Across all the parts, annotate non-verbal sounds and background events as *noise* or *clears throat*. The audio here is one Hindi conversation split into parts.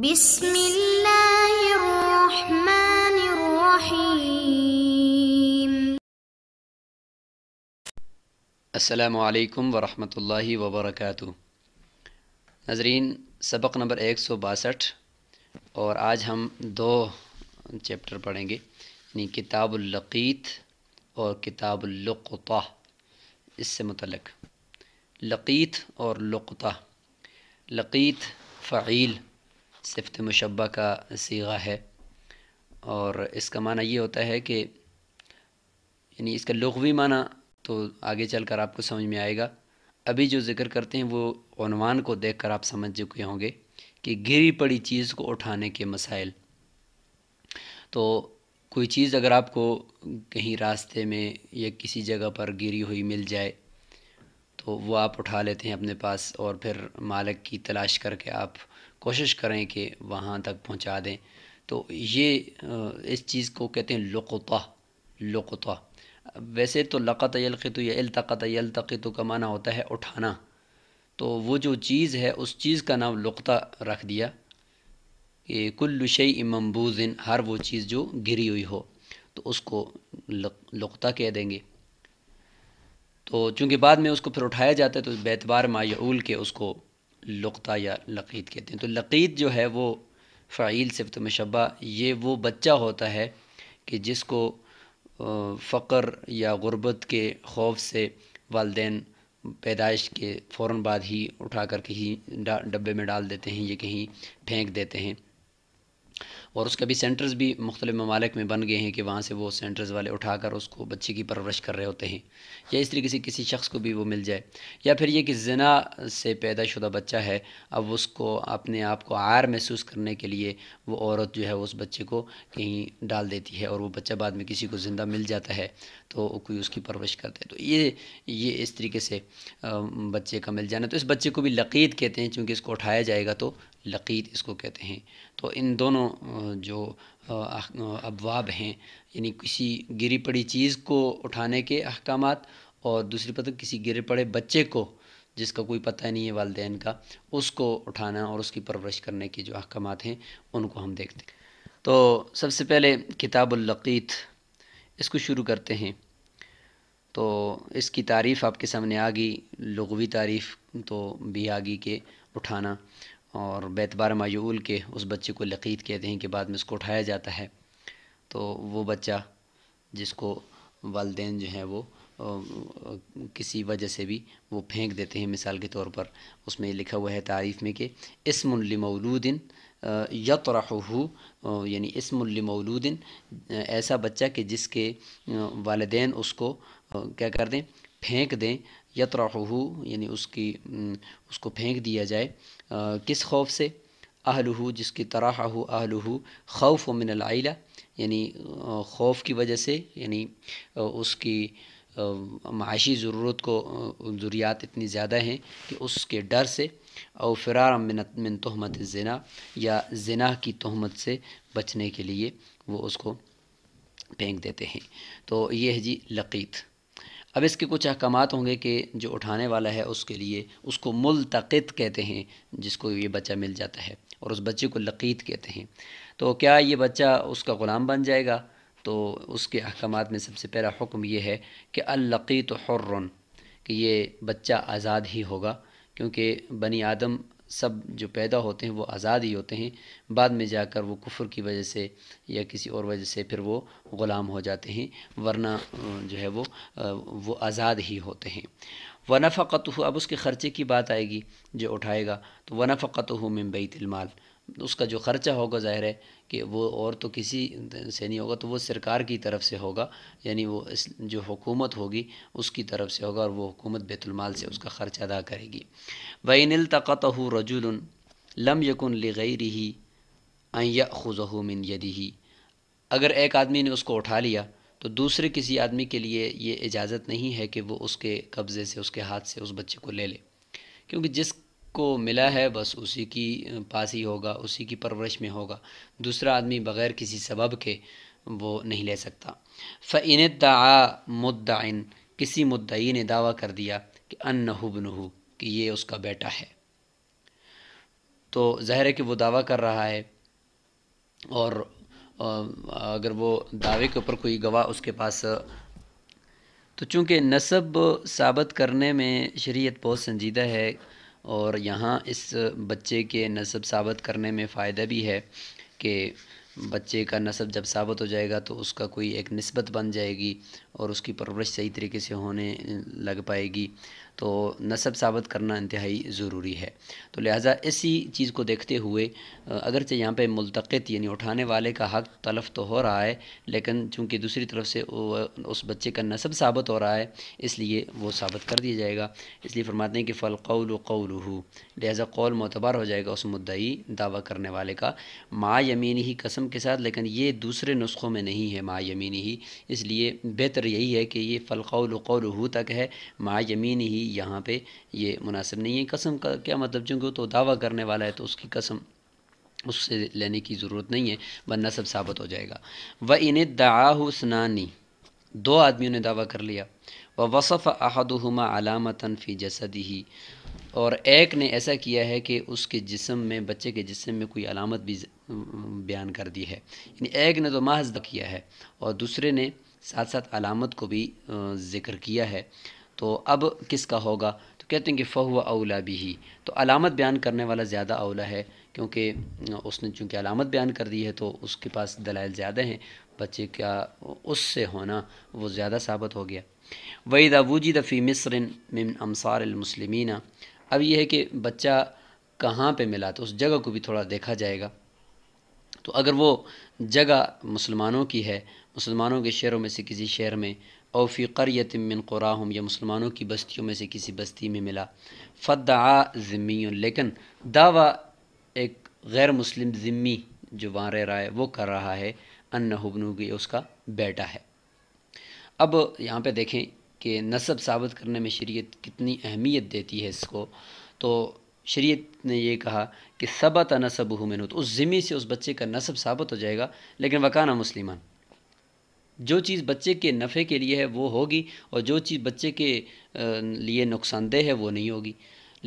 بسم الله الرحمن الرحيم السلام عليكم ورحمة الله وبركاته नाजरीन सबक नंबर एक सौ बासठ और आज हम दो चैप्टर पढ़ेंगे यानी किताबुल्लक़ीत और किताबुल्लुता इससे मतलब लक़ीत और लु़ता लक़ीत फ़ील सिफ्त मुशबा का सीगा है और इसका माना ये होता है कि यानी इसका लघवी माना तो आगे चल कर आपको समझ में आएगा अभी जो ज़िक्र करते हैं वो वनवान को देख कर आप समझ चुके होंगे कि गिरी पड़ी चीज़ को उठाने के मसाइल तो कोई चीज़ अगर आपको कहीं रास्ते में या किसी जगह पर गिरी हुई मिल जाए तो वो आप उठा लेते हैं अपने पास और फिर मालिक की तलाश करके आप कोशिश करें कि वहाँ तक पहुँचा दें तो ये इस चीज़ को कहते हैं लुकता लुकता वैसे तो लक़त यलखित या अलतक़त यलतकित का माना होता है उठाना तो वो जो चीज़ है उस चीज़ का नाम लुकता रख दिया कि कुल्लुशई ममबूज़िन हर वो चीज़ जो गिरी हुई हो तो उसको लुकता कह देंगे तो चूँकि बाद में उसको फिर उठाया जाता है तो बेतबार मायूल के उसको लुकता या लकीत कहते हैं तो लकीत जो है वो फ़ाइल से तो मशबा ये वो बच्चा होता है कि जिसको फ़क़र या गुरबत के खौफ से वालदे पैदाइश के फ़ौर बाद ही उठा कर कहीं डब्बे में डाल देते हैं या कहीं फेंक देते हैं और उसके भी सेंटर्स भी मुख्तलिफ ममालिक में बन गए हैं कि वहाँ से वो सेंटर्स वाले उठा कर उसको बच्चे की परवरिश कर रहे होते हैं या इस तरीके से किसी शख्स को भी वो मिल जाए या फिर ये कि जना से पैदा शुदा बच्चा है अब उसको अपने आप को आर महसूस करने के लिए वो औरत जो है उस बच्चे को कहीं डाल देती है और वो बच्चा बाद में किसी को ज़िंदा मिल जाता है तो कोई उसकी परवरिश करते तो ये ये इस तरीके से बच्चे का मिल जाना तो इस बच्चे को भी लकीद कहते हैं चूँकि इसको उठाया जाएगा तो लकीद इसको कहते हैं तो इन दोनों जो अबवाब हैं यानी किसी गिरी पड़ी चीज़ को उठाने के अहकाम और दूसरी पता किसी गिरे पड़े बच्चे को जिसका कोई पता नहीं है वालदे का उसको उठाना और उसकी परवरिश करने के जो अहकाम हैं उनको हम देखते हैं तो सबसे पहले किताबुल्लक़ीत इसको शुरू करते हैं तो इसकी तारीफ़ आपके सामने आ गई लगवी तारीफ़ तो भी आ गई कि उठाना और बेतबार मायूल के उस बच्चे को लकीत कहते हैं कि बाद में उसको उठाया जाता है तो वो बच्चा जिसको वालदे जो हैं वो किसी वजह से भी वो फेंक देते हैं मिसाल के तौर पर उसमें लिखा हुआ है तारीफ़ में कि इसमलमौलूदिन यतरहू यानी मौलूदिन ऐसा बच्चा कि जिसके वालदे उसको क्या कर दें फेंक दें यतरहू यानी उसकी उसको फेंक दिया जाए आ, किस खौफ से अहलहू जिसकी तरह हो अहलहू खौफ मिन आइला यानी खौफ की वजह से यानी उसकी माशी ज़रूरत को ज़रूरियात इतनी ज़्यादा हैं कि उसके डर से और फ़िरार मिन तहमत जना या जना की तहमत से बचने के लिए वो उसको फेंक देते हैं तो ये है जी लकीत अब इसके कुछ अहकाम होंगे कि जो उठाने वाला है उसके लिए उसको मुलतकित कहते हैं जिसको ये बच्चा मिल जाता है और उस बच्चे को लकीत कहते हैं तो क्या ये बच्चा उसका ग़ुलाम बन जाएगा तो उसके अहकाम में सबसे पहला हुक्म ये है कि अलकीत हर्रन कि ये बच्चा आज़ाद ही होगा क्योंकि बनी आदम सब जो पैदा होते हैं वो आज़ाद ही होते हैं बाद में जाकर वो कुफर की वजह से या किसी और वजह से फिर वो ग़ुलाम हो जाते हैं वरना जो है वो वो आज़ाद ही होते हैं वनफ़त अब उसके ख़र्चे की बात आएगी जो उठाएगा तो वनफ़त हो तिलमाल उसका जो ख़र्चा होगा ज़ाहिर है कि वो और तो किसी से नहीं होगा तो वो सरकार की तरफ से होगा यानी वो इस जो हुकूमत होगी उसकी तरफ से होगा और वो हुकूमत बेतुलमाल से उसका ख़र्च अदा करेगी नील तक़त रजुल लम यकुन गई रही अया खुजहू मिन यदि ही अगर एक आदमी ने उसको उठा लिया तो दूसरे किसी आदमी के लिए ये इजाज़त नहीं है कि वो उसके कब्ज़े से उसके हाथ से उस बच्चे को ले ले क्योंकि जिस को मिला है बस उसी की पास ही होगा उसी की परवरिश में होगा दूसरा आदमी बग़ैर किसी सबब के वो नहीं ले सकता फ़ैन दा मुद्दाइन किसी मुद्दई ने दावा कर दिया कि अन्नहुबनहू कि ये उसका बेटा है तो ज़ाहिर है कि वो दावा कर रहा है और अगर वो दावे के ऊपर कोई गवाह उसके पास तो चूँकि नसब साबित करने में शरीयत बहुत संजीदा है और यहाँ इस बच्चे के नसब साबित करने में फ़ायदा भी है कि बच्चे का नसब जब साबित हो जाएगा तो उसका कोई एक नस्बत बन जाएगी और उसकी परवरिश सही तरीके से होने लग पाएगी तो नसब साबित करना इंतहाई ज़रूरी है तो लिहाजा इसी चीज़ को देखते हुए अगरचे यहाँ पर मुलतकित यानी उठाने वाले का हक़ तलफ़ तो हो रहा है लेकिन चूँकि दूसरी तरफ से उस बच्चे का नसब साबित हो रहा है इसलिए वो साबित कर दिया जाएगा इसलिए फरमाते हैं कि फ़ल कौल कौल लिहाजा कौल मोतबार हो जाएगा उस मुद्दई दावा करने वाले का माँ यमीनी ही कसम के साथ लेकिन ये दूसरे नुस्खों में नहीं है माँ यमीनी ही इसलिए बेहतर बेहतर यही है कि ये फ़लकौल कौल हु तक है माँ यमीन ही यहाँ पर ये मुनासिब नहीं है कसम का क्या मतलब चूँकि तो दावा करने वाला है तो उसकी कसम उससे लेने की ज़रूरत नहीं है वरना सब साबित हो जाएगा व इन्हें दाहसनानी दो आदमियों ने दावा कर लिया व वसफ़ अहदहुमा अलामतन फ़ी जसद ही और एक ने ऐसा किया है कि उसके जिसम में बच्चे के जिसम में कोई अलामत भी बयान कर दी है एक ने तो महज किया है और दूसरे ने साथ साथ अलामत को भी ज़िक्र किया है तो अब किसका होगा तो कहते हैं कि फ़हुआ अवला भी ही तो अलामत बयान करने वाला ज़्यादा अवला है क्योंकि उसने चूँकि अलामत बयान कर दी है तो उसके पास दलाइल ज़्यादा हैं बच्चे का उससे होना वो ज़्यादा साबित हो गया वही वजीद दफी मिसर मिन अमसारमसलमिन अब यह है कि बच्चा कहाँ पे मिला तो उस जगह को भी थोड़ा देखा जाएगा तो अगर वो जगह मुसलमानों की है मुसलमानों के शहरों में से किसी शहर में औफ़ी कर मिन कुराहम या मुसलमानों की बस्तियों में से किसी बस्ती में मिला फ़दा ज़िम्मी लेकिन दावा एक गैर मुस्लिम ज़िम्मी जो वहाँ रह रहा है वो कर रहा है अन हबनू की उसका बेटा है अब यहाँ पे देखें कि नसब साबित करने में शरीयत कितनी अहमियत देती है इसको तो शरीयत ने यह कहा कि सबत नसब तो उस ज़िम्मी से उस बच्चे का नसब साबित हो जाएगा लेकिन वकाना मुसलमान जो चीज़ बच्चे के नफ़े के लिए है वो होगी और जो चीज़ बच्चे के लिए नुकसानदेह है वो नहीं होगी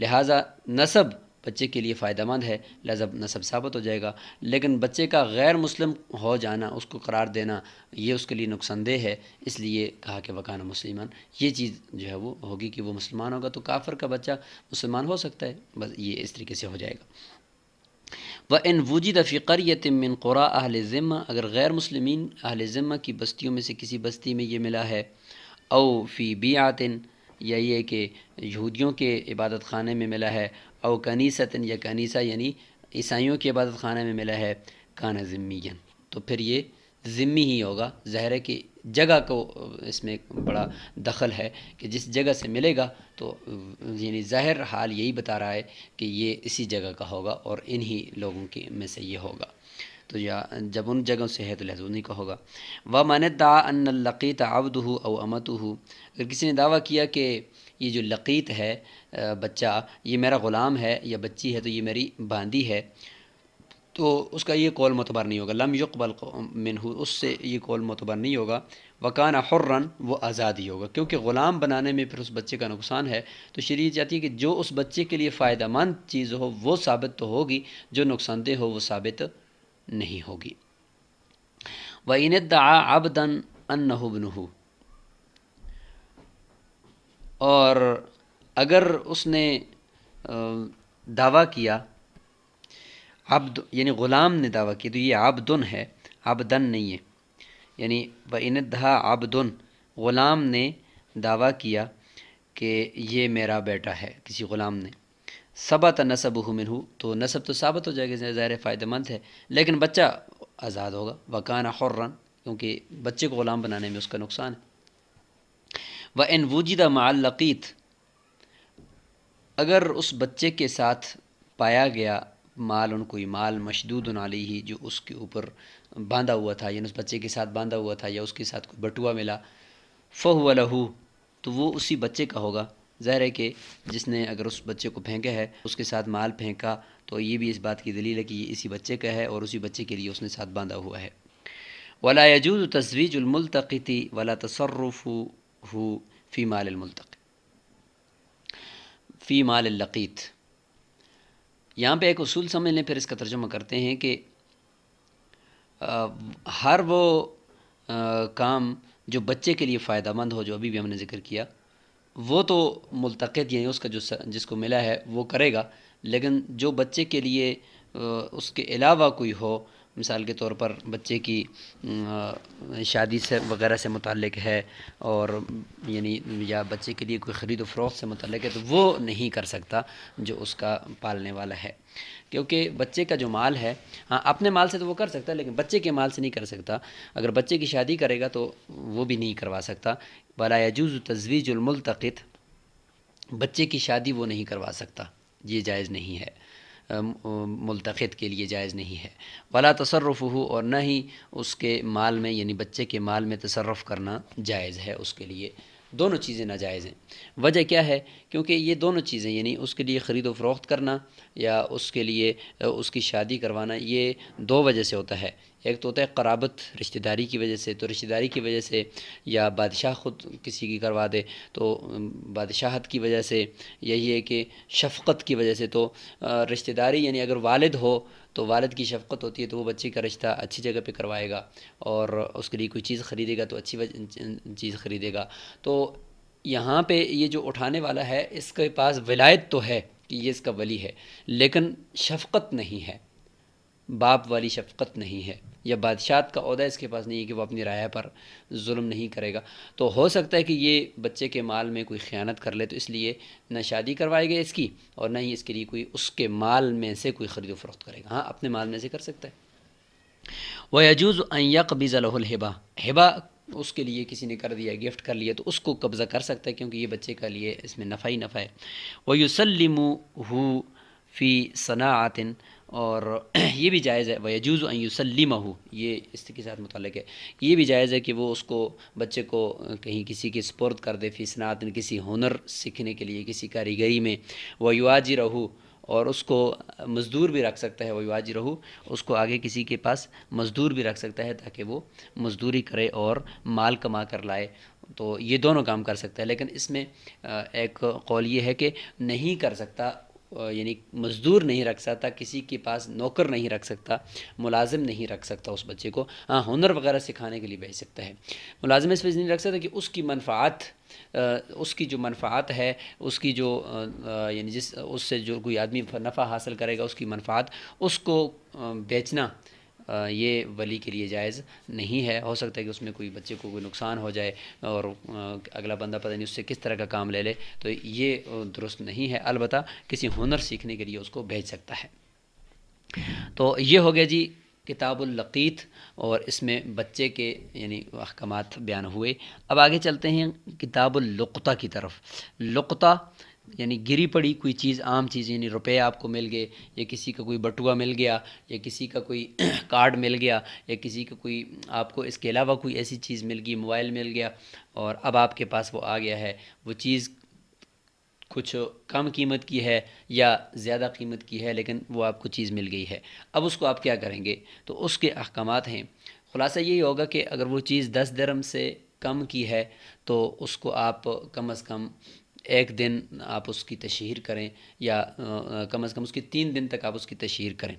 लिहाजा नसब बच्चे के लिए फ़ायदेमंद है लजब नसब साबित हो जाएगा लेकिन बच्चे का गैर मुस्लिम हो जाना उसको करार देना ये उसके लिए नुकसानदेह है इसलिए कहा कि वकाना मुसलमान ये चीज़ जो है वो होगी कि वो मुसलमान होगा तो काफर का बच्चा मुसलमान हो सकता है बस ये इस तरीके से हो जाएगा व इन वजद फ़ी करियत मिन क़ुरा अहल ज़िम्मा अगर गैर मुसलमिन अहल ज़िम्मा की बस्तियों में से किसी बस्ती में ये मिला है अव फ़ी बियातिन या ये कि यहूदियों के इबादत खाना में मिला है अव कनीसतन या कनीसा यानी ईसाइयों के इबादत खाना में मिला है काना ज़िम्मियन तो फिर ये ज़िम्मी ही होगा जहर की जगह को इसमें बड़ा दखल है कि जिस जगह से मिलेगा तो यानी ज़ाहिर हाल यही बता रहा है कि ये इसी जगह का होगा और इन्हीं लोगों के में से ये होगा तो या जब उन जगहों से है तो लहजूनी का होगा व अन लकीत आबद हो और अमत हो अगर किसी ने दावा किया कि ये जो लक़ीत है बच्चा ये मेरा ग़ुलाम है या बच्ची है तो ये मेरी बांदी है तो उसका ये कौल मतबर नहीं होगा लम युकबल मिन उससे ये कौल मतबर नहीं होगा वकान हर्रन वो आज़ादी होगा क्योंकि ग़ुलाम बनाने में फिर उस बच्चे का नुकसान है तो शरीर चाहती है कि जो उस बच्चे के लिए फ़ायदा मंद चीज़ हो वो साबित तो होगी जो नुकसानदेह हो वो साबित नहीं होगी व इन अन अन्नहुबनहू और अगर उसने दावा किया अब्द यानी ग़ुलाम ने दावा किया तो ये आबदन है आबदन नहीं है यानी व इनदहा आबदन ग़ुलाम ने दावा किया कि ये मेरा बेटा है किसी ग़ुलाम ने सबत नसब मिनहू तो नसब तो साबित हो जाएगा ज़ाहिर फ़ायदेमंद है लेकिन बच्चा आज़ाद होगा वकाना ख़ुर्रन क्योंकि बच्चे को ग़ुलाम बनाने में उसका नुकसान है व इन वजीदा मालकीत अगर उस बच्चे के साथ पाया गया माल उनको माल मशदूद नाली ही जो उसके ऊपर बांधा हुआ था यानी उस बच्चे के साथ बांधा हुआ था या उसके साथ कोई बटुआ मिला फ़ह लहू तो वो उसी बच्चे का होगा ज़ाहिर है कि जिसने अगर उस बच्चे को फेंका है उसके साथ माल फेंका तो ये भी इस बात की दलील है कि ये इसी बच्चे का है और उसी बच्चे के लिए उसने साथ बांधा हुआ है वला यजूज थी वला तसरफ़ हो फ़ी मालमुलत फ़ी माल लक़ीत यहाँ पे एक उसूल समझ लें फिर इसका तर्जुमा करते हैं कि आ, हर वो आ, काम जो बच्चे के लिए फ़ायदा मंद हो जो अभी भी हमने ज़िक्र किया वो तो मुलतद यानी उसका जो जिसको मिला है वो करेगा लेकिन जो बच्चे के लिए उसके अलावा कोई हो मिसाल के तौर पर बच्चे की शादी से वगैरह से मुतक है और यानी या बच्चे के लिए कोई ख़रीद फरोख से मुतक है तो वो नहीं कर सकता जो उसका पालने वाला है क्योंकि बच्चे का जो माल है हाँ अपने माल से तो वो कर सकता है लेकिन बच्चे के माल से नहीं कर सकता अगर बच्चे की शादी करेगा तो वो भी नहीं करवा सकता बलायजूज़ यजूज़ बच्चे की शादी वो नहीं करवा सकता ये जायज़ नहीं है मुलतद के लिए जायज़ नहीं है वला तसरफ़ हो और न ही उसके माल में यानी बच्चे के माल में तसरफ़ करना जायज़ है उसके लिए दोनों चीज़ें नाजायज़ हैं वजह क्या है क्योंकि ये दोनों चीज़ें यानी उसके लिए ख़रीदो फ़रोख्त करना या उसके लिए उसकी शादी करवाना ये दो वजह से होता है एक तो होता है कराबत रिश्तेदारी की वजह से तो रिश्तेदारी की वजह से या बादशाह ख़ुद किसी की करवा दे तो बादशाहत की वजह से यही है कि शफ़क़त की वजह से तो रिश्तेदारी यानी अगर वालिद हो तो वालद की शफ़क़त होती है तो वो बच्चे का रिश्ता अच्छी जगह पे करवाएगा और उसके लिए कोई चीज़ ख़रीदेगा तो अच्छी चीज़ ख़रीदेगा तो यहाँ पे ये जो उठाने वाला है इसके पास विलायत तो है कि ये इसका वली है लेकिन शफ़क़त नहीं है बाप वाली शफ़क़त नहीं है या बादशाह का अहदा इसके पास नहीं है कि वह अपनी राय पर जुल्म नहीं करेगा तो हो सकता है कि ये बच्चे के माल में कोई ख़यानत कर ले तो इसलिए ना शादी करवाई गई इसकी और ना ही इसके लिए कोई उसके माल में से कोई ख़रीद फरोख्त करेगा हाँ अपने माल में से कर सकता है वह यजूज़ यकबीज़लहिबा हिबा उसके लिए किसी ने कर दिया गिफ्ट कर लिया तो उसको कब्ज़ा कर सकता है क्योंकि ये बच्चे का लिए इसमें नफ़ा ही नफ़ा है वह यूसलिम हो फ़ी सनातिन और *clears throat* ये भी जायज़ है वजूज़ यूसलिम हो ये इसके साथ मुतल है ये भी जायज़ है कि वो उसको बच्चे को कहीं किसी की सपोर्ट कर दे फीसनात किसी हुनर सीखने के लिए किसी कारीगरी में वह युवाजी रहू और उसको मज़दूर भी रख सकता है वह युवाजी रहू उसको आगे किसी के पास मज़दूर भी रख सकता है ताकि वो मज़दूरी करे और माल कमा कर लाए तो ये दोनों काम कर सकता है लेकिन इसमें एक कौल ये है कि नहीं कर सकता यानी मज़दूर नहीं रख सकता किसी के पास नौकर नहीं रख सकता मुलाजिम नहीं रख सकता उस बच्चे को हाँ हुनर वगैरह सिखाने के लिए भेज सकता है मुलाजिम इस वजह नहीं रख सकता कि उसकी मनफात उसकी जो मनफात है उसकी जो यानी जिस उससे जो कोई आदमी नफ़ा हासिल करेगा उसकी मनफात उसको बेचना ये वली के लिए जायज़ नहीं है हो सकता है कि उसमें कोई बच्चे को कोई नुकसान हो जाए और अगला बंदा पता नहीं उससे किस तरह का काम ले ले तो ये दुरुस्त नहीं है अलबत् किसी हुनर सीखने के लिए उसको भेज सकता है तो ये हो गया जी लकीत और इसमें बच्चे के यानी अहकाम बयान हुए अब आगे चलते हैं किताबुल्लुता की तरफ लुता यानी गिरी पड़ी कोई चीज़ आम चीज़ यानी रुपये आपको मिल गए या किसी का कोई बटुआ मिल गया या किसी का कोई *clears throat* कार्ड मिल गया या किसी का कोई आपको इसके अलावा कोई ऐसी चीज़ मिल गई मोबाइल मिल गया और अब आपके पास वो आ गया है वो चीज़ कुछ कम कीमत की है या ज़्यादा कीमत की है लेकिन वो आपको चीज़ मिल गई है अब उसको आप क्या करेंगे तो उसके अहकाम हैं ख़ुलासा यही होगा कि अगर वो चीज़ दस दरम से कम की है तो उसको आप कम अज़ कम एक दिन आप उसकी तशहर करें या कम अज़ कम उसकी तीन दिन तक आप उसकी तशहर करें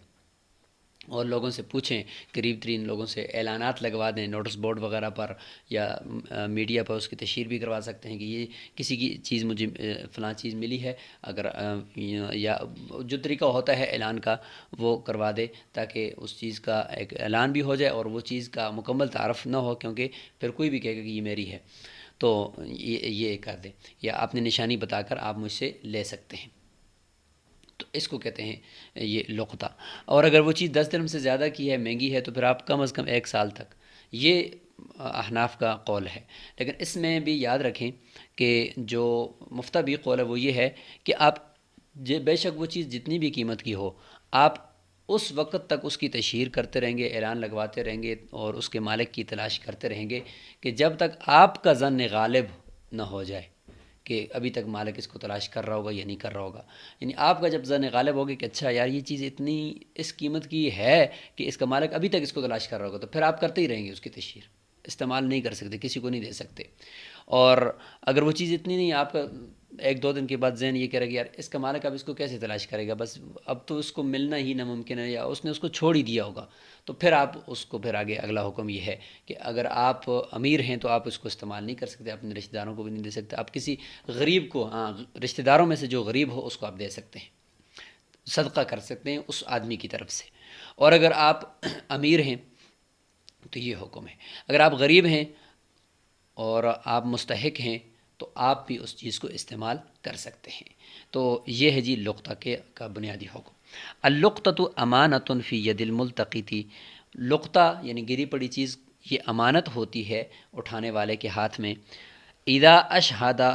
और लोगों से पूछें करीब तरीन लोगों से ऐलान लगवा दें नोटिस बोर्ड वगैरह पर या मीडिया पर उसकी तशहर भी करवा सकते हैं कि ये किसी की चीज़ मुझे फ़लाँ चीज़ मिली है अगर या जो तरीका होता है ऐलान का वो करवा दे ताकि उस चीज़ का एक ऐलान भी हो जाए और वो चीज़ का मुकम्मल तारफ़ ना हो क्योंकि फिर कोई भी कहेगा कि ये मेरी है तो ये ये कर दें या आपने निशानी बताकर आप मुझसे ले सकते हैं तो इसको कहते हैं ये लुकता और अगर वो चीज़ दस दिन से ज़्यादा की है महंगी है तो फिर आप कम अज़ कम एक साल तक ये अहनाफ का कौल है लेकिन इसमें भी याद रखें कि जो मुफ्ता भी कौल है वो ये है कि आप बेशक वो चीज़ जितनी भी कीमत की हो आप उस वक़्त तक उसकी तशहर करते रहेंगे ऐलान लगवाते रहेंगे और उसके मालिक की तलाश करते रहेंगे कि जब तक आपका जन गालिब न हो जाए कि अभी तक मालिक इसको तलाश कर रहा होगा या नहीं कर रहा होगा यानी आपका जब जन गालिब होगी कि अच्छा यार ये चीज़ इतनी इस कीमत की है कि इसका मालिक अभी तक इसको तलाश कर रहा होगा तो फिर आप करते ही रहेंगे उसकी तशहर इस्तेमाल नहीं कर सकते किसी को नहीं दे सकते और अगर वो चीज़ इतनी नहीं आपका एक दो दिन के बाद जैन ये कह रहा कि यार इसका मालिक अब इसको कैसे तलाश करेगा बस अब तो उसको मिलना ही नामुमकिन है या उसने उसको छोड़ ही दिया होगा तो फिर आप उसको फिर आगे अगला हुक्म ये है कि अगर आप अमीर हैं तो आप उसको इस्तेमाल नहीं कर सकते अपने रिश्तेदारों को भी नहीं दे सकते आप किसी गरीब को हाँ रिश्तेदारों में से जो गरीब हो उसको आप दे सकते हैं सदका कर सकते हैं उस आदमी की तरफ से और अगर आप अमीर हैं तो ये हुक्म है अगर आप गरीब हैं और आप मुस्तक हैं तो आप भी उस चीज़ को इस्तेमाल कर सकते हैं तो ये है जी लुक़ा के का बुनियादी हुक्म अलुक़ा तो अमानत फ़ी यदिल थी लुक़ा यानी गिरी पड़ी चीज़ ये अमानत होती है उठाने वाले के हाथ में इदा अशहदा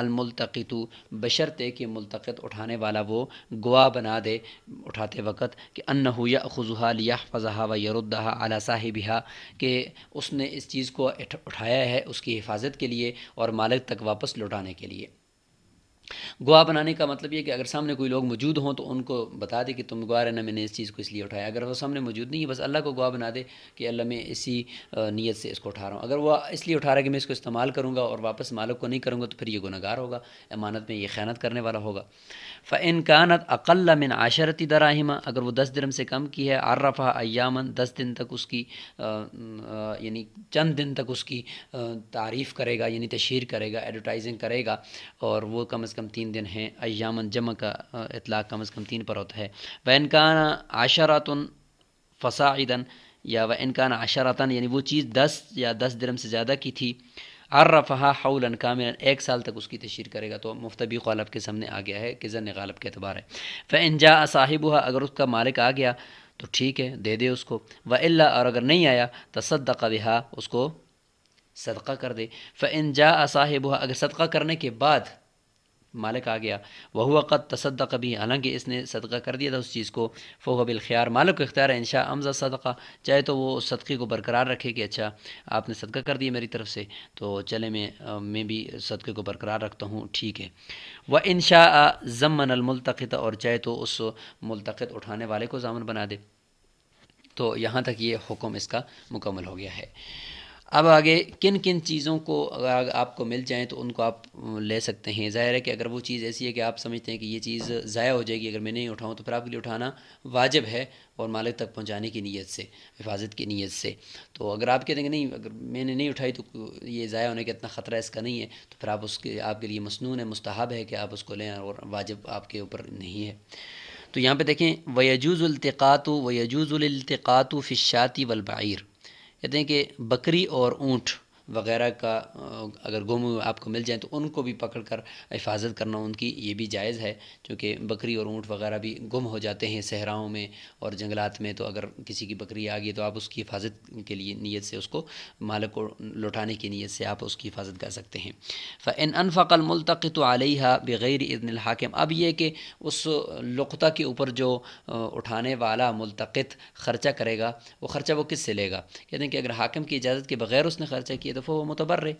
अलमुलतक़ितु बशर्ते कि मुलतक़त उठाने वाला वो गुआ बना दे उठाते वक़्त कि अन्न या खुजुहा लिया व यरुद्दहा अला साहिबहा कि उसने इस चीज़ को उठाया है उसकी हिफाजत के लिए और मालिक तक वापस लौटाने के लिए गवाह बनाने का मतलब ये कि अगर सामने कोई लोग मौजूद हों तो उनको बता दे कि तुम गवाह रहना मैंने इस चीज़ को इसलिए उठाया अगर वो सामने मौजूद नहीं है बस अल्लाह को गवाह बना दे कि अल्लाह मैं इसी नीयत से इसको उठा रहा हूँ अगर वह इसलिए उठा रहा है कि मैं इसको इस्तेमाल करूँगा और वापस मालक को नहीं करूँगा तो फिर ये गुनागार होगा अमानत में ये ख़्यानत करने वाला होगा फ़ैन कानत अकल मिन आशरती दराहिमा अगर वो दस दिन से कम की है आर्रफ़ा अयामन दस दिन तक उसकी यानी चंद दिन तक उसकी तारीफ़ करेगा यानी तशहर करेगा एडवर्टाइजिंग करेगा और वो कम अज़ कम कम तीन दिन हैं अयामन जम का इतलाक़ कम अज़ कम तीन पर होता है व इनकान आशरातन फ़साइदन या व इनकान आशारातन यानी वो चीज़ दस या दस दरम से ज़्यादा की थी अर्रफहा हौलन कामिल एक साल तक उसकी तशहर करेगा तो मुफ्तबी गालब के सामने आ गया है कि ज़न गालब के अतबार है फ़ इंजा साहिब हुआ अगर उसका मालिक आ गया तो ठीक है दे दे उसको व अल्ला और अगर नहीं आया तो सदका बिहा उसको सदका कर दे फ़ इन जा साहिब अगर सदका करने के बाद मालिक आ गया वह वक़्त तसद कभी हालांकि इसने सदका कर दिया था उस चीज़ को फ़ोह ख्यार मालिक को इख्तियार है इनशा अमजा सदका चाहे तो वो उस सदक़े को बरकरार रखे कि अच्छा आपने सदका कर दिया मेरी तरफ से तो चले मैं मैं भी सदक़े को बरकरार रखता हूँ ठीक है वह इनशा जमन अलमलतक़त और चाहे तो उस मुलत उठाने वाले को जामन बना दे तो यहाँ तक ये हुक्म इसका मुकम्मल हो गया है अब आगे किन किन चीज़ों को अगर आपको मिल जाएँ तो उनको आप ले सकते हैं ज़ाहिर है कि अगर वो चीज़ ऐसी है कि आप समझते हैं कि ये चीज़ ज़ाया हो जाएगी अगर मैं नहीं उठाऊँ तो फिर आपके लिए उठाना वाजिब है और मालिक तक पहुँचाने की नीयत से हिफाजत की नीयत से तो अगर आप कहते हैं नहीं अगर मैंने नहीं उठाई तो ये ज़ाया होने का इतना ख़तरा इसका नहीं है तो फिर आप उसके आपके लिए मसनून है मुस्तहब है कि आप उसको लें और वाजिब आपके ऊपर नहीं है तो यहाँ पर देखें वयजूज़ुलतक़ात वयजूज़ुलतक़ात फ़िशाती वलबायर कहते हैं कि बकरी और ऊँट वगैरह का अगर गुम आपको मिल जाए तो उनको भी पकड़ कर हिफाजत करना उनकी ये भी जायज़ है क्योंकि बकरी और ऊँट वगैरह भी गुम हो जाते हैं सहराओं में और जंगलात में तो अगर किसी की बकरी आ गई तो आप उसकी हिफाजत के लिए नीयत से उसको मालक को लौटाने की नीयत से आप उसकी हिफाजत कर सकते हैं फ़ैन अनफ़ल मुलतक़ तो हा बग़ैर इज़न हाकिम अब ये कि उस लुता के ऊपर जो उठाने वाला मुलतक़ ख़र्चा करेगा वो ख़र्चा वो किस से लेगा कहते हैं कि अगर हाकिम की इजाज़त के बग़ैर उसने ख़र्चा किया तो फो मुतबर्र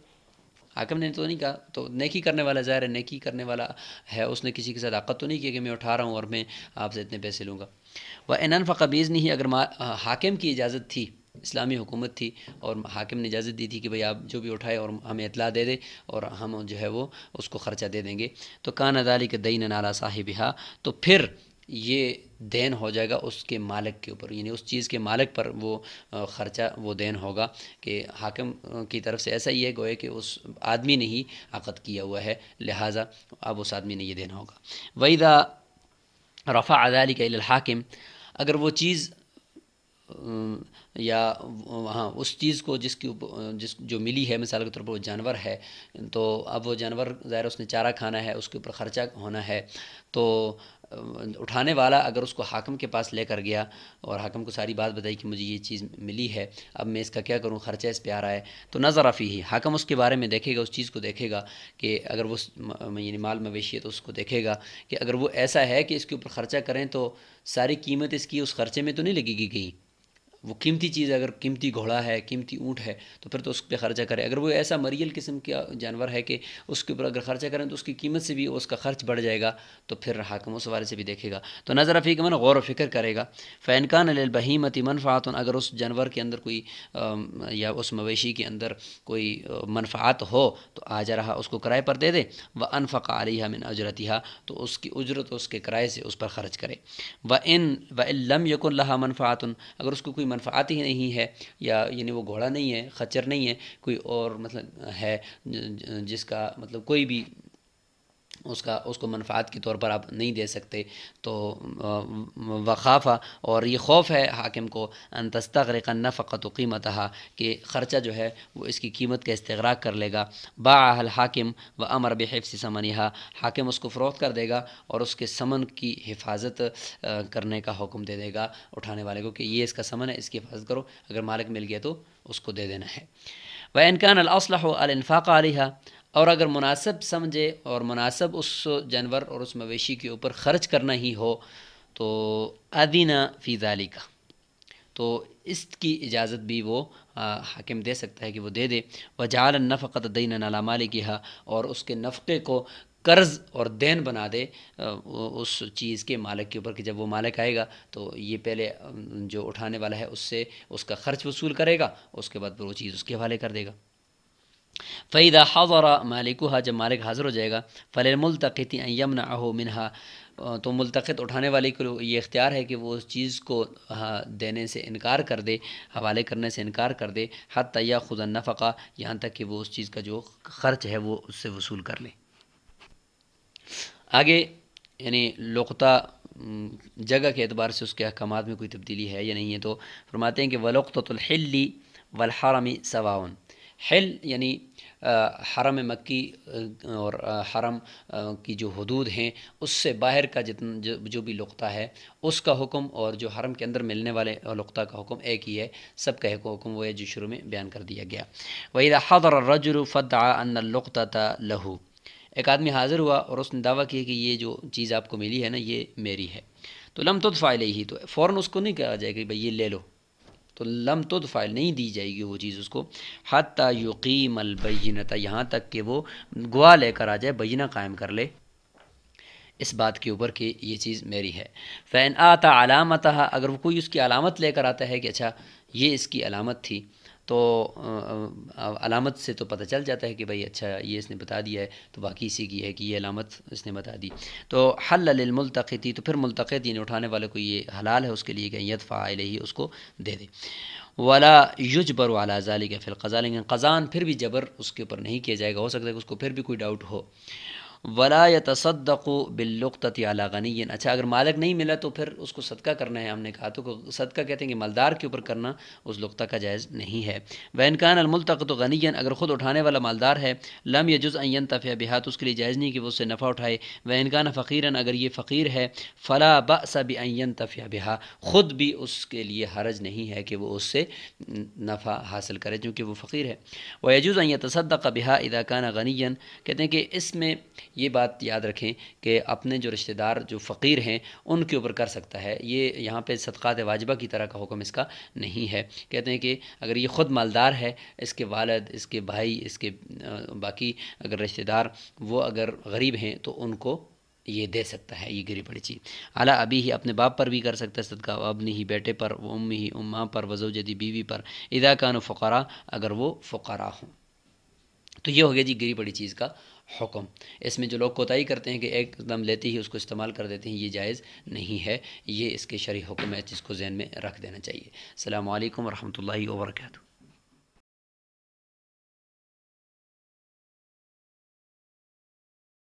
हाकम ने तो नहीं कहा तो नेकी करने वाला ज़ाहिर है नेकी करने वाला है उसने किसी के साथ आकत तो नहीं किया कि मैं उठा रहा हूँ और मैं आपसे इतने पैसे लूँगा वह एनन फ़कबीज़ नहीं अगर हाकिम की इजाज़त थी इस्लामी हुकूमत थी और हाकिम ने इजाज़त दी थी कि भाई आप जो भी उठाए और हमें इतला दे दे और हम जो है वो उसको ख़र्चा दे देंगे तो कान अदाली के दई नाला साहिब हा तो फिर ये देन हो जाएगा उसके मालिक के ऊपर यानी उस चीज़ के मालिक पर वो ख़र्चा वो देन होगा कि हाकिम की तरफ से ऐसा ही है गोए कि उस आदमी ने ही आकद किया हुआ है लिहाजा अब उस आदमी ने ये देना होगा वहीदा रफ़ा अदाली का हाकिम अगर वो चीज़ या हाँ उस चीज़ को जिसकी जिस जो मिली है मिसाल के तौर पर वो जानवर है तो अब वो जानवर ज़ाहिर उसने चारा खाना है उसके ऊपर ख़र्चा होना है तो उठाने वाला अगर उसको हाकम के पास लेकर गया और हाकम को सारी बात बताई कि मुझे ये चीज़ मिली है अब मैं इसका क्या करूँ ख़र्चा इस पर आ रहा है तो नज़र आफ़ी ही हाकम उसके बारे में देखेगा उस चीज़ को देखेगा कि अगर वो यानी माल मवेशी है तो उसको देखेगा कि अगर वो ऐसा है कि इसके ऊपर ख़र्चा करें तो सारी कीमत इसकी उस खर्चे में तो नहीं लगेगी कहीं वो कीमती चीज़ अगर कीमती घोड़ा है कीमती ऊँट है तो फिर तो उस पर ख़र्चा करें अगर वो ऐसा मरियल किस्म का जानवर है कि उसके ऊपर अगर ख़र्चा करें तो उसकी कीमत से भी उसका खर्च बढ़ जाएगा तो फिर हाकम उस वाले से भी देखेगा तो नज़र अफी मन गौर फ़िक्र करेगा फ़ैनकान बहीमती मनफ़ात अगर उस जानवर के अंदर कोई या उस मवेशी के अंदर कोई मनफ़ात हो तो आ जा रहा उसको किराए पर दे दे व अनफ़ा आलिया मिन अजरतिहा तो उसकी उजरत उसके किराए से उस पर ख़र्च करे व इन वम यकुल्ला मनफ़ात अगर उसको कोई मनफात ही नहीं है या यानी वो घोड़ा नहीं है खच्चर नहीं है कोई और मतलब है जिसका मतलब कोई भी उसका उसको मनफात के तौर पर आप नहीं दे सकते तो वखाफ़ा और ये खौफ है हाकिम को अनतस्तरक नफ़त कीमत कि ख़र्चा जो है वो इसकी कीमत का इसतराक कर लेगा बाहल हाकिम व अमर बेहफ़ यहाँ हाकिम उसको फ़रोख्त कर देगा और उसके समन की हिफाजत करने का हुक्म दे देगा उठाने वाले को कि ये इसका समन है इसकी हिफाजत करो अगर मालिक मिल गया तो उसको दे देना है व इनकान असलफ़ाक़ा और अगर मुनासब समझे और मुनासब उस जानवर और उस मवेशी के ऊपर ख़र्च करना ही हो तो अदीना फ़ीजाली का तो इसकी इजाज़त भी वो हाकिम दे सकता है कि वो दे दे वजाल नफ़त दीन मालिक की और उसके नफ़े को कर्ज़ और देन बना दे उस चीज़ के मालिक के ऊपर कि जब वो मालिक आएगा तो ये पहले जो उठाने वाला है उससे उसका ख़र्च वसूल करेगा उसके बाद वो चीज़ उसके हवाले कर देगा फ़ैदा हज़रा मालिकहा जब मालिक हाज़िर हो जाएगा फ़ल मुलतक़ती यमन आहो मिनहा तो मुलतक़त उठाने वाले को ये इख्तियार है कि वो उस चीज़ को देने से इनकार कर दे हवाले करने से इनकार कर दे हद तया खुद नफ़ा यहाँ तक कि वो उस चीज़ का जो ख़र्च है वो उससे वसूल कर ले आगे यानी लुकता जगह के अतबार से उसके अहकाम में कोई तब्दीली है या नहीं है तो फरमाते हैं कि वलुकतुल्हिली वलहरमी सवाउन हिल यानी हरम मक्की और हरम की जो हदूद हैं उससे बाहर का जितना जो, जो भी लुकता है उसका हुक्म और जो हरम के अंदर मिलने वाले लुकता का हुक्म एक ही है सब का हुक्म वो है जो शुरू में बयान कर दिया गया वही हदर रजर फ़तलता लहू एक आदमी हाज़िर हुआ और उसने दावा किया कि ये जो चीज़ आपको मिली है ना ये मेरी है तो लम तो ही तो फ़ौर उसको नहीं कहा जाएगा कि भाई ये ले लो तो लम तो फाइल नहीं दी जाएगी वो चीज़ उसको हती युकीम अलबैनता यहाँ तक कि वो गुआ लेकर आ जाए बैना कायम कर ले इस बात के ऊपर कि ये चीज़ मेरी है फ़ैन आता अलामत अगर वो कोई उसकी अलामत लेकर आता है कि अच्छा ये इसकी अलामत थी तो अलामत से तो पता चल जाता है कि भाई अच्छा ये इसने बता दिया है तो बाकी इसी की है कि ये अलामत इसने बता दी तो हलमलतक़ी तो फिर मुलतक़त यानी उठाने वाले को ये हलाल है उसके लिए कहीं यदफ़ा ही उसको दे दे वाला युजबर वाला जाली फ़िलक़ा फिर क़ज़ा फिर भी जबर उसके ऊपर नहीं किया जाएगा हो सकता है कि उसको फिर भी कोई डाउट हो वला या तसदक़ो बिल्लुक़ती अला गनी अच्छा अगर मालिक नहीं मिला तो फिर उसको सदका करना है हमने कहा तो सदका कहते हैं कि मालदार के ऊपर करना उस लुकता का जायज़ नहीं है वैनकान अलमलतक तो गनीन अगर ख़ुद उठाने वाला मालदार है लम या जुज़ अन तफ़िया बेहात तो उसके लिए जायज़ नहीं कि वो उससे नफ़ा उठाए वैनकान फ़ीरन अगर ये फ़कीर है फ़ला बसा भी अन तफ़िया बिहा ख़ुद भी उसके लिए हरज नहीं है कि वह उससे नफ़ा हासिल करे चूँकि वो फ़कीर है वह यजुज़ अन तसदक बिहा इदाकाना गनीन कहते हैं कि इसमें ये बात याद रखें कि अपने जो रिश्तेदार जो फ़कीर हैं उनके ऊपर कर सकता है ये यहाँ पे सदक़ात वाजबा की तरह का हुक्म इसका नहीं है कहते हैं कि अगर ये ख़ुद मालदार है इसके वालद इसके भाई इसके बाकी अगर रिश्तेदार वो अगर गरीब हैं तो उनको ये दे सकता है ये गिरी बड़ी चीज़ अला अभी ही अपने बाप पर भी कर सकता है सदका अबनी ही बेटे पर वो उम्मी ही उम्मा पर वजो जदी बीवी पर इदा कान फ़करा अगर वो फ़रा हों तो ये हो गया जी गिरी बड़ी चीज़ का हुक्म इसमें जो लोग कोताही करते हैं कि एकदम लेते ही उसको इस्तेमाल कर देते हैं ये जायज़ नहीं है ये इसके शरी हुक्म है जिसको जहन में रख देना चाहिए अल्लाम वरहमल वर्का